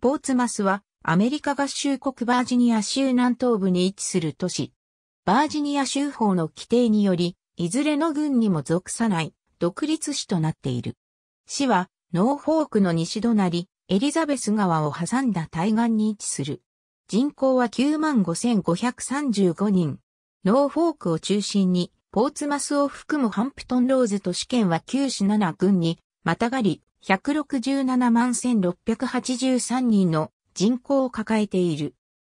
ポーツマスはアメリカ合衆国バージニア州南東部に位置する都市。バージニア州法の規定により、いずれの軍にも属さない独立市となっている。市はノーフォークの西隣、エリザベス川を挟んだ対岸に位置する。人口は95,535人。ノーフォークを中心に、ポーツマスを含むハンプトンローズと試験は9市7軍に、またがり、167万1683人の人口を抱えている。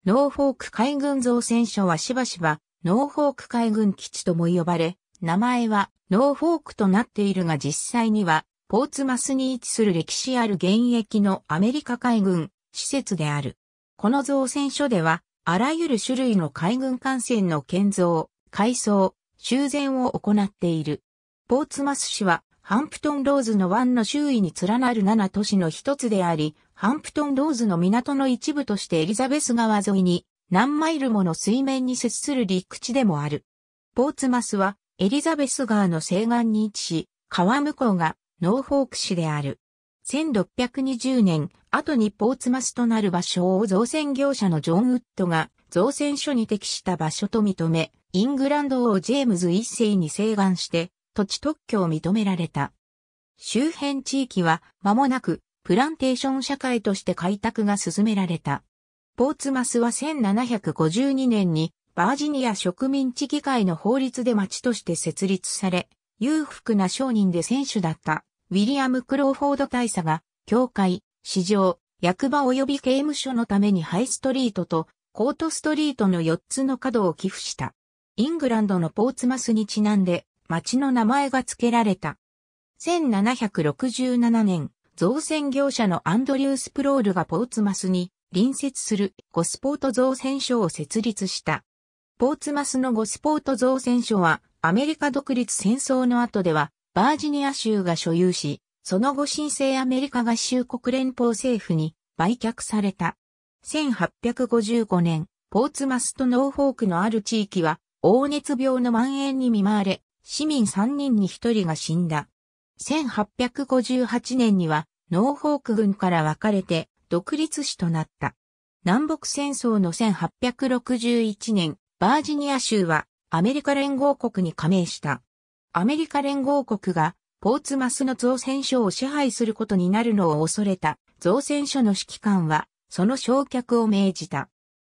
ノーフォーク海軍造船所はしばしばノーフォーク海軍基地とも呼ばれ、名前はノーフォークとなっているが実際にはポーツマスに位置する歴史ある現役のアメリカ海軍施設である。この造船所ではあらゆる種類の海軍艦船の建造、改装、修繕を行っている。ポーツマス市はハンプトンローズの湾の周囲に連なる7都市の一つであり、ハンプトンローズの港の一部としてエリザベス川沿いに何マイルもの水面に接する陸地でもある。ポーツマスはエリザベス川の西岸に位置し、川向こうがノーフォーク市である。1620年、後にポーツマスとなる場所を造船業者のジョン・ウッドが造船所に適した場所と認め、イングランド王ジェームズ一世に請願して、土地特許を認められた。周辺地域は間もなくプランテーション社会として開拓が進められた。ポーツマスは1752年にバージニア植民地議会の法律で町として設立され、裕福な商人で選手だったウィリアム・クローフォード大佐が、教会、市場、役場及び刑務所のためにハイストリートとコートストリートの4つの角を寄付した。イングランドのポーツマスにちなんで、町の名前が付けられた。1767年、造船業者のアンドリュース・プロールがポーツマスに隣接するゴスポート造船所を設立した。ポーツマスのゴスポート造船所はアメリカ独立戦争の後ではバージニア州が所有し、その後新生アメリカ合衆国連邦政府に売却された。1855年、ポーツマスとノーフォークのある地域は黄熱病の蔓延に見舞われ、市民3人に1人が死んだ。1858年には、ノーフォーク軍から分かれて、独立市となった。南北戦争の1861年、バージニア州はアメリカ連合国に加盟した。アメリカ連合国がポーツマスの造船所を支配することになるのを恐れた造船所の指揮官はその焼却を命じた。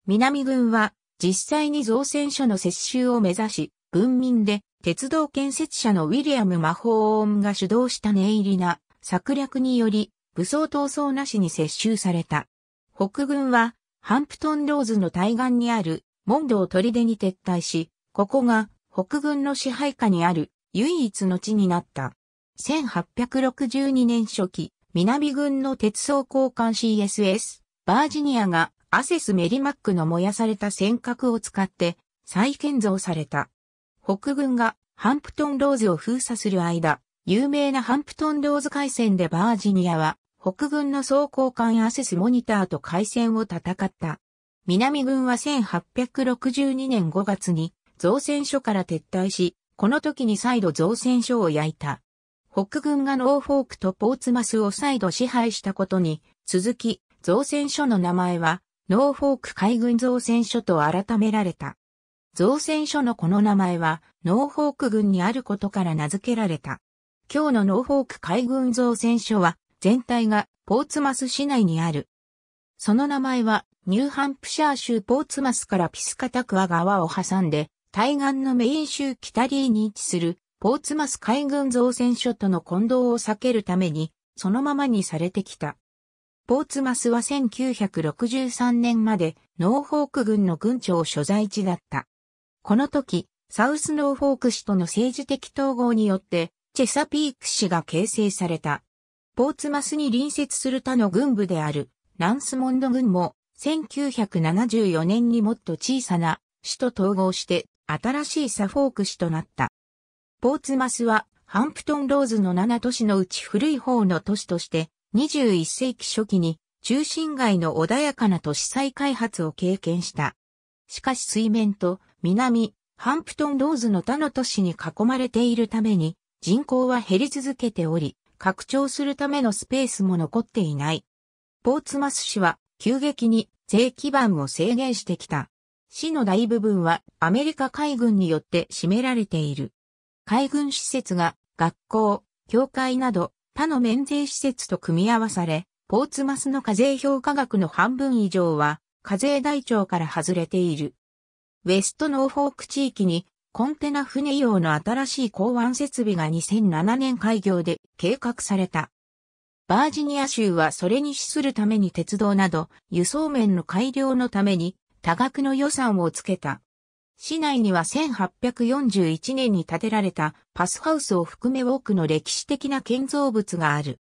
南軍は実際に造船所の接収を目指し、文民で鉄道建設者のウィリアム・マホーンが主導した念入りな策略により、武装闘争なしに接収された。北軍は、ハンプトン・ローズの対岸にある、モンドを砦に撤退し、ここが北軍の支配下にある唯一の地になった。1862年初期、南軍の鉄装交換 CSS、バージニアがアセス・メリマックの燃やされた尖閣を使って再建造された。北軍がハンプトンローズを封鎖する間、有名なハンプトンローズ海戦でバージニアは、北軍の装甲艦アセスモニターと海戦を戦った。南軍は1862年5月に造船所から撤退し、この時に再度造船所を焼いた。北軍がノーフォークとポーツマスを再度支配したことに、続き、造船所の名前は、ノーフォーク海軍造船所と改められた。造船所のこの名前は、ノーフォーク軍にあることから名付けられた。今日のノーフォーク海軍造船所は、全体がポーツマス市内にある。その名前は、ニューハンプシャー州ポーツマスからピスカタクア川を挟んで、対岸のメイン州キタリーに位置する、ポーツマス海軍造船所との混同を避けるために、そのままにされてきた。ポーツマスは1963年まで、ノーフォーク軍の軍庁所在地だった。この時、サウスノーフォーク氏との政治的統合によって、チェサピーク氏が形成された。ポーツマスに隣接する他の軍部である、ランスモンド軍も、1974年にもっと小さな市と統合して、新しいサフォーク市となった。ポーツマスは、ハンプトンローズの7都市のうち古い方の都市として、21世紀初期に中心街の穏やかな都市再開発を経験した。しかし水面と南、ハンプトンローズの他の都市に囲まれているために、人口は減り続けており、拡張するためのスペースも残っていない。ポーツマス市は急激に税基盤を制限してきた。市の大部分はアメリカ海軍によって占められている。海軍施設が学校、教会など他の免税施設と組み合わされ、ポーツマスの課税評価額の半分以上は課税台帳から外れている。ウェストノーフォーク地域にコンテナ船用の新しい港湾設備が2007年開業で計画された。バージニア州はそれに資するために鉄道など輸送面の改良のために多額の予算をつけた。市内には1841年に建てられたパスハウスを含め多くの歴史的な建造物がある。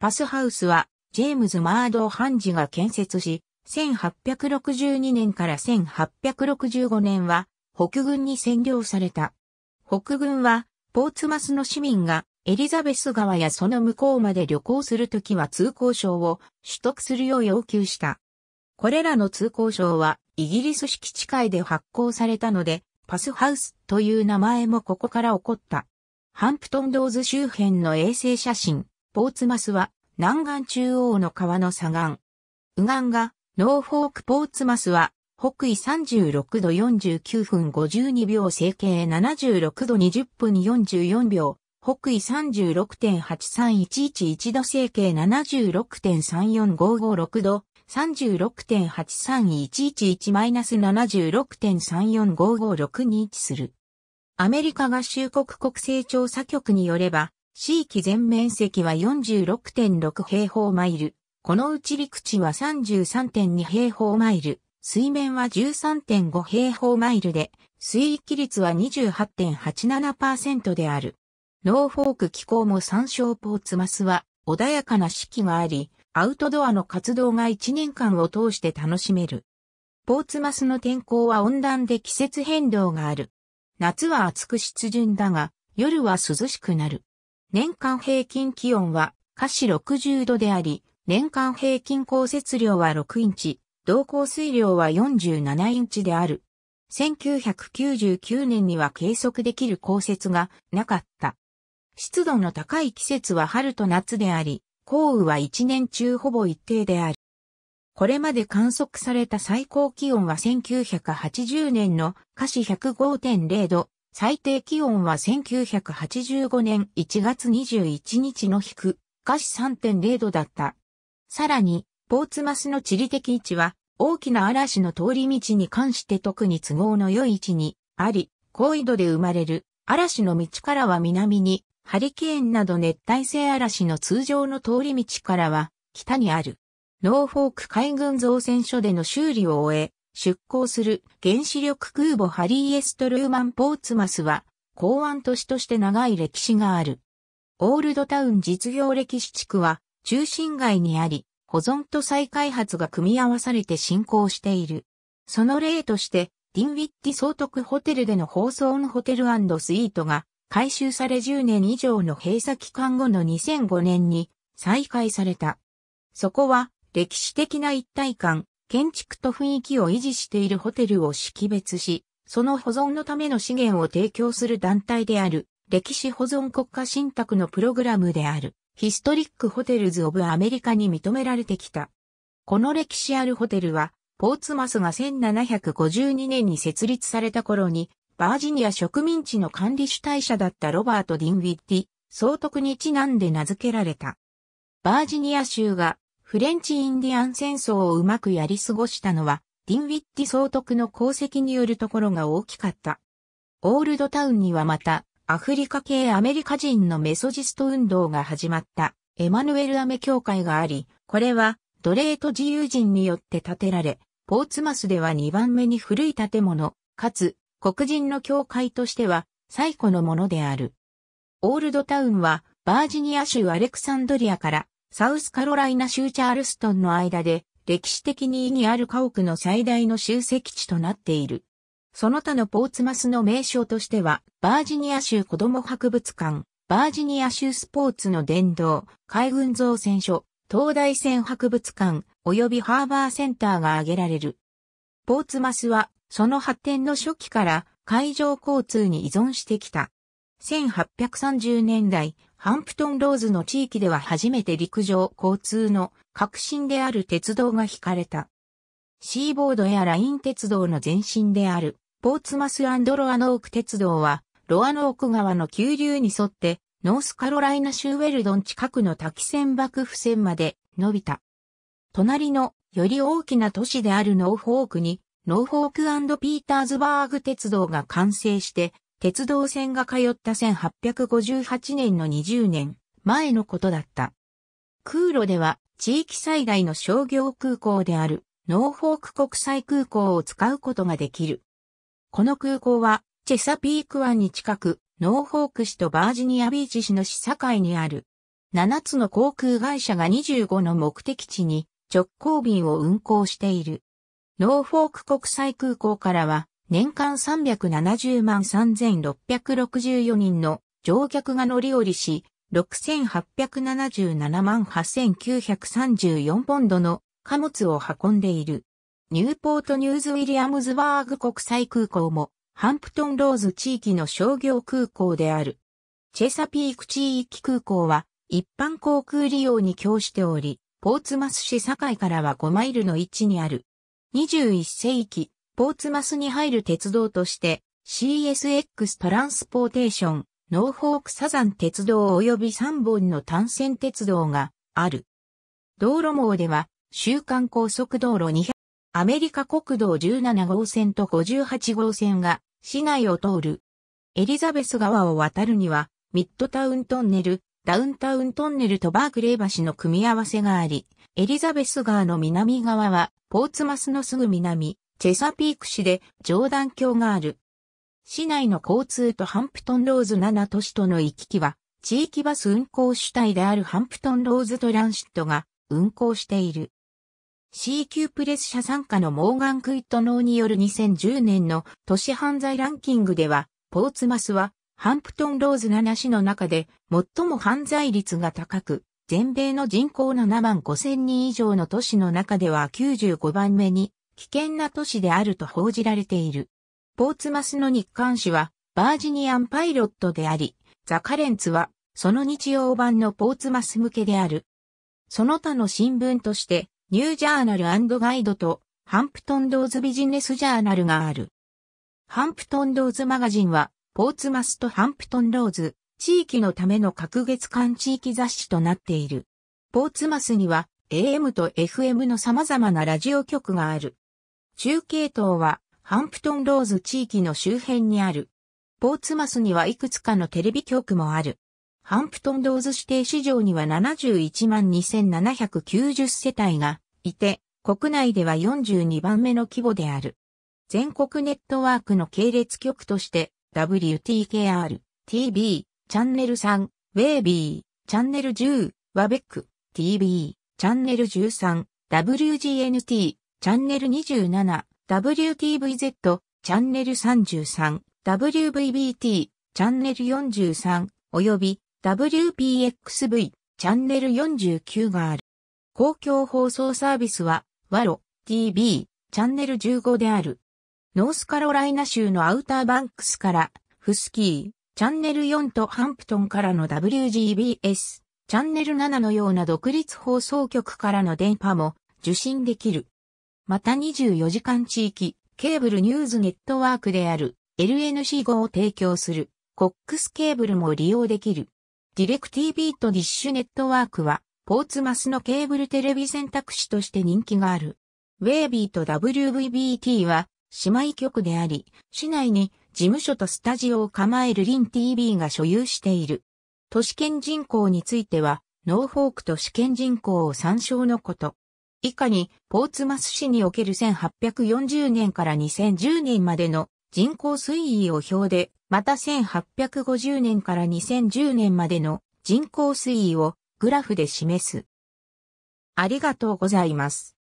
パスハウスはジェームズ・マード・ハンジが建設し、1862年から1865年は北軍に占領された。北軍はポーツマスの市民がエリザベス川やその向こうまで旅行するときは通行証を取得するよう要求した。これらの通行証はイギリス式地会で発行されたので、パスハウスという名前もここから起こった。ハンプトンドーズ周辺の衛星写真、ポーツマスは南岸中央の川の左岸。右岸がノーフォークポーツマスは、北緯36度49分52秒、整形76度20分44秒、北緯36.8311 1度整形76.34556度、36.83111-76.34556に位置する。アメリカ合衆国国勢調査局によれば、地域全面積は46.6平方マイル、このうち陸地は33.2平方マイル、水面は13.5平方マイルで、水域率は28.87%である。ノーフォーク気候も参照ポーツマスは穏やかな四季があり、アウトドアの活動が1年間を通して楽しめる。ポーツマスの天候は温暖で季節変動がある。夏は暑く湿潤だが、夜は涼しくなる。年間平均気温は、下肢60度であり、年間平均降雪量は6インチ、同降水量は47インチである。1999年には計測できる降雪がなかった。湿度の高い季節は春と夏であり、降雨は一年中ほぼ一定である。これまで観測された最高気温は1980年の華氏105.0度、最低気温は1985年1月21日の低、下華氏3.0度だった。さらに、ポーツマスの地理的位置は、大きな嵐の通り道に関して特に都合の良い位置にあり、高緯度で生まれる嵐の道からは南に、ハリケーンなど熱帯性嵐の通常の通り道からは北にある。ノーフォーク海軍造船所での修理を終え、出港する原子力空母ハリー・エストルーマン・ポーツマスは、港湾都市として長い歴史がある。オールドタウン実業歴史地区は、中心街にあり、保存と再開発が組み合わされて進行している。その例として、ディンウィッティ総督ホテルでの放送のホテルスイートが改修され10年以上の閉鎖期間後の2005年に再開された。そこは歴史的な一体感、建築と雰囲気を維持しているホテルを識別し、その保存のための資源を提供する団体である歴史保存国家信託のプログラムである。ヒストリックホテルズ・オブ・アメリカに認められてきた。この歴史あるホテルは、ポーツマスが1752年に設立された頃に、バージニア植民地の管理主体者だったロバート・ディンウィッティ、総督にちなんで名付けられた。バージニア州がフレンチ・インディアン戦争をうまくやり過ごしたのは、ディンウィッティ総督の功績によるところが大きかった。オールドタウンにはまた、アフリカ系アメリカ人のメソジスト運動が始まったエマヌエル・アメ教会があり、これは奴隷と自由人によって建てられ、ポーツマスでは2番目に古い建物、かつ黒人の教会としては最古のものである。オールドタウンはバージニア州アレクサンドリアからサウスカロライナ州チャールストンの間で歴史的に意義ある家屋の最大の集積地となっている。その他のポーツマスの名称としては、バージニア州子供博物館、バージニア州スポーツの殿堂、海軍造船所、東大船博物館、及びハーバーセンターが挙げられる。ポーツマスは、その発展の初期から海上交通に依存してきた。1830年代、ハンプトンローズの地域では初めて陸上交通の革新である鉄道が引かれた。シーボードやライン鉄道の前身であるポーツマスロアノーク鉄道は、ロアノーク川の急流に沿って、ノースカロライナ州ウェルドン近くの滝船幕府線まで伸びた。隣のより大きな都市であるノーフォークに、ノーフォークピーターズバーグ鉄道が完成して、鉄道線が通った1858年の20年前のことだった。空路では地域最大の商業空港であるノーフォーク国際空港を使うことができる。この空港は、チェサピーク湾に近く、ノーフォーク市とバージニアビーチ市の市境にある。7つの航空会社が25の目的地に直行便を運航している。ノーフォーク国際空港からは年間370万3664人の乗客が乗り降りし、6877万8934ポンドの貨物を運んでいる。ニューポートニューズウィリアムズバーグ国際空港も、ハンプトンローズ地域の商業空港である。チェサピーク地域空港は、一般航空利用に供しており、ポーツマス市境からは5マイルの位置にある。21世紀、ポーツマスに入る鉄道として、CSX トランスポーテーション、ノーフォークサザン鉄道及び3本の単線鉄道がある。道路網では、週間高速道路200アメリカ国道17号線と58号線が市内を通る。エリザベス川を渡るには、ミッドタウントンネル、ダウンタウントンネルとバークレー橋の組み合わせがあり、エリザベス川の南側は、ポーツマスのすぐ南、チェサピーク市で上段橋がある。市内の交通とハンプトンローズ7都市との行き来は、地域バス運行主体であるハンプトンローズトランシットが運行している。CQ プレス社参加のモーガン・クイットノーによる2010年の都市犯罪ランキングでは、ポーツマスはハンプトン・ローズ7市の中で最も犯罪率が高く、全米の人口7万5千人以上の都市の中では95番目に危険な都市であると報じられている。ポーツマスの日刊誌はバージニアンパイロットであり、ザ・カレンツはその日曜版のポーツマス向けである。その他の新聞として、ニュージャーナルガイドとハンプトンドーズビジネスジャーナルがある。ハンプトンドーズマガジンは、ポーツマスとハンプトンローズ、地域のための各月間地域雑誌となっている。ポーツマスには、AM と FM の様々なラジオ局がある。中継塔は、ハンプトンローズ地域の周辺にある。ポーツマスにはいくつかのテレビ局もある。ハンプトンドーズ指定市場には71万2790世帯がいて、国内では42番目の規模である。全国ネットワークの系列局として WTKR、t b チャンネル3、ウェービー、チャンネル10、ワベック、t b チャンネル13、WGNT、チャンネル27、WTVZ、チャンネル33、WVBT、チャンネル43、よび WPXV チャンネル49がある。公共放送サービスは、ワロ TV チャンネル15である。ノースカロライナ州のアウターバンクスから、フスキー、チャンネル4とハンプトンからの WGBS、チャンネル7のような独立放送局からの電波も受信できる。また24時間地域、ケーブルニューズネットワークである LNC5 を提供する、コックスケーブルも利用できる。ディレク TV とディッシュネットワークは、ポーツマスのケーブルテレビ選択肢として人気がある。ウェービーと WVBT は姉妹局であり、市内に事務所とスタジオを構えるリン TV が所有している。都市圏人口については、ノーフォーク都市圏人口を参照のこと。以下に、ポーツマス市における1840年から2010年までの人口推移を表で、また1850年から2010年までの人口推移をグラフで示す。ありがとうございます。